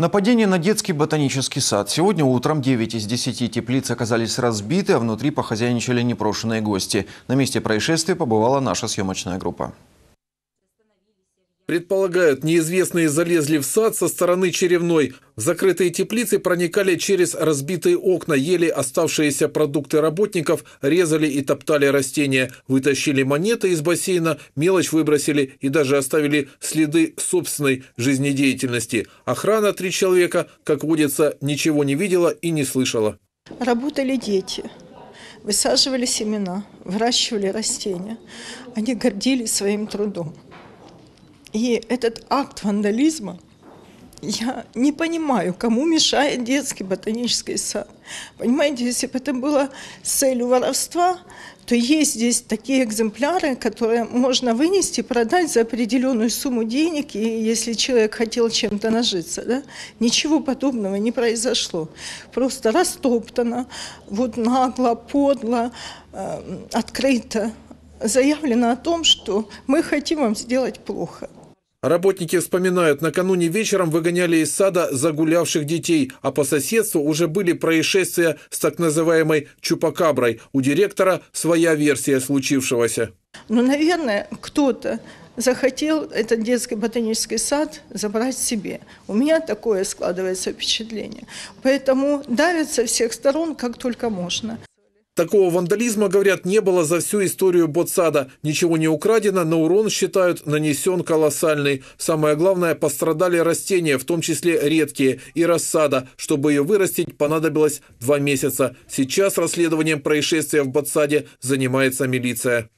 Нападение на детский ботанический сад. Сегодня утром 9 из 10 теплиц оказались разбиты, а внутри похозяйничали непрошенные гости. На месте происшествия побывала наша съемочная группа. Предполагают, неизвестные залезли в сад со стороны черевной. В закрытые теплицы проникали через разбитые окна, ели оставшиеся продукты работников, резали и топтали растения, вытащили монеты из бассейна, мелочь выбросили и даже оставили следы собственной жизнедеятельности. Охрана три человека, как водится, ничего не видела и не слышала. Работали дети высаживали семена, выращивали растения. Они гордились своим трудом. И этот акт вандализма, я не понимаю, кому мешает детский ботанический сад. Понимаете, если бы это было с целью воровства, то есть здесь такие экземпляры, которые можно вынести, продать за определенную сумму денег, и если человек хотел чем-то нажиться. Да? Ничего подобного не произошло. Просто растоптано, вот нагло, подло, эм, открыто заявлено о том, что мы хотим вам сделать плохо – Работники вспоминают, накануне вечером выгоняли из сада загулявших детей, а по соседству уже были происшествия с так называемой «чупакаброй». У директора своя версия случившегося. Ну, наверное, кто-то захотел этот детский ботанический сад забрать себе. У меня такое складывается впечатление. Поэтому давят со всех сторон, как только можно. Такого вандализма, говорят, не было за всю историю Ботсада. Ничего не украдено, но урон, считают, нанесен колоссальный. Самое главное, пострадали растения, в том числе редкие, и рассада. Чтобы ее вырастить, понадобилось два месяца. Сейчас расследованием происшествия в Ботсаде занимается милиция.